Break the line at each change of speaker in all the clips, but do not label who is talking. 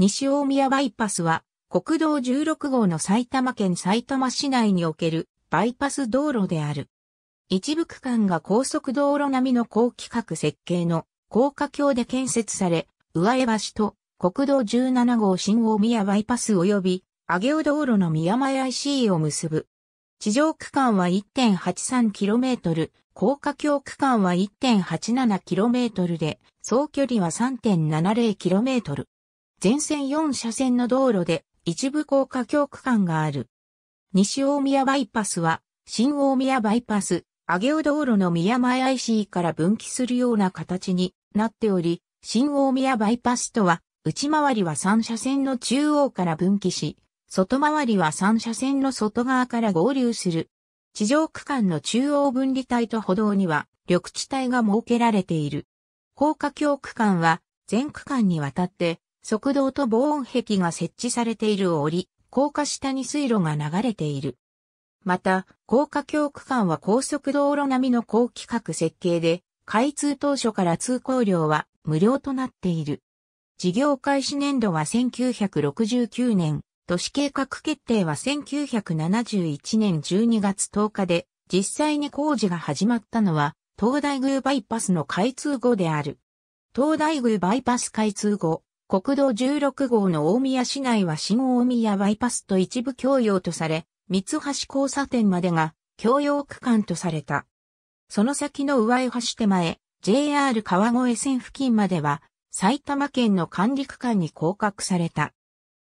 西大宮バイパスは、国道16号の埼玉県埼玉市内におけるバイパス道路である。一部区間が高速道路並みの高規格設計の高架橋で建設され、上江橋と国道17号新大宮バイパス及び上尾道路の宮前 IC を結ぶ。地上区間は 1.83km、高架橋区間は 1.87km で、総距離は 3.70km。全線4車線の道路で一部高架橋区間がある。西大宮バイパスは、新大宮バイパス、上尾道路の宮前 IC から分岐するような形になっており、新大宮バイパスとは、内回りは3車線の中央から分岐し、外回りは3車線の外側から合流する。地上区間の中央分離帯と歩道には、緑地帯が設けられている。高架橋区間は、全区間にわたって、側道と防音壁が設置されている折、高架下に水路が流れている。また、高架橋区間は高速道路並みの高規格設計で、開通当初から通行料は無料となっている。事業開始年度は1969年、都市計画決定は1971年12月10日で、実際に工事が始まったのは、東大宮バイパスの開通後である。東大宮バイパス開通後、国道16号の大宮市内は新大宮バイパスと一部共用とされ、三橋交差点までが共用区間とされた。その先の上橋手前、JR 川越線付近までは、埼玉県の管理区間に降格された。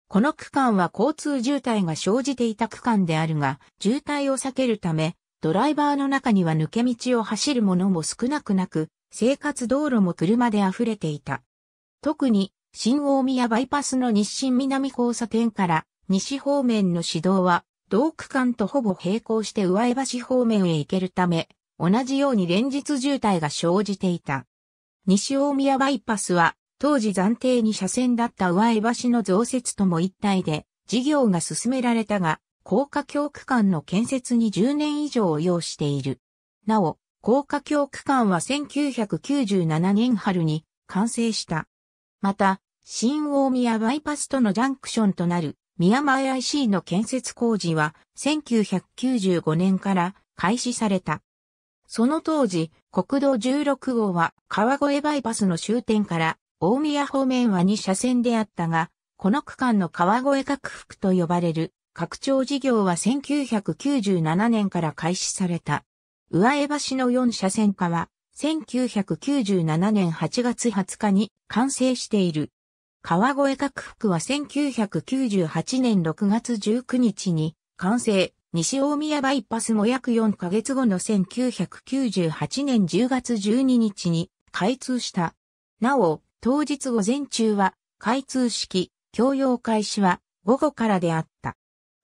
この区間は交通渋滞が生じていた区間であるが、渋滞を避けるため、ドライバーの中には抜け道を走る者も少なくなく、生活道路も車で溢れていた。特に新大宮バイパスの日清南交差点から西方面の市道は、同区間とほぼ並行して上江橋方面へ行けるため、同じように連日渋滞が生じていた。西大宮バイパスは、当時暫定に車線だった上江橋の増設とも一体で、事業が進められたが、高架橋区間の建設に10年以上を要している。なお、高架橋区間は1997年春に完成した。また、新大宮バイパスとのジャンクションとなる宮前 IC の建設工事は1995年から開始された。その当時、国道16号は川越バイパスの終点から大宮方面は2車線であったが、この区間の川越拡幅と呼ばれる拡張事業は1997年から開始された。上江橋の4車線化は1997年8月20日に完成している。川越拡幅は1998年6月19日に完成、西大宮バイパスも約4ヶ月後の1998年10月12日に開通した。なお、当日午前中は開通式、供用開始は午後からであった。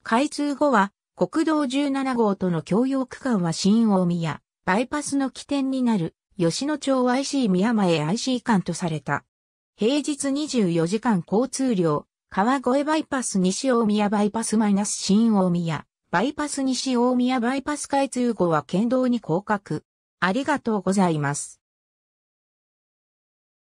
開通後は国道17号との共用区間は新大宮、バイパスの起点になる、吉野町 IC 宮前 IC 間とされた。平日24時間交通量、川越バイパス西大宮バイパスマイナス新大宮、バイパス西大宮バイパス開通後は県道に降格。ありがとうございます。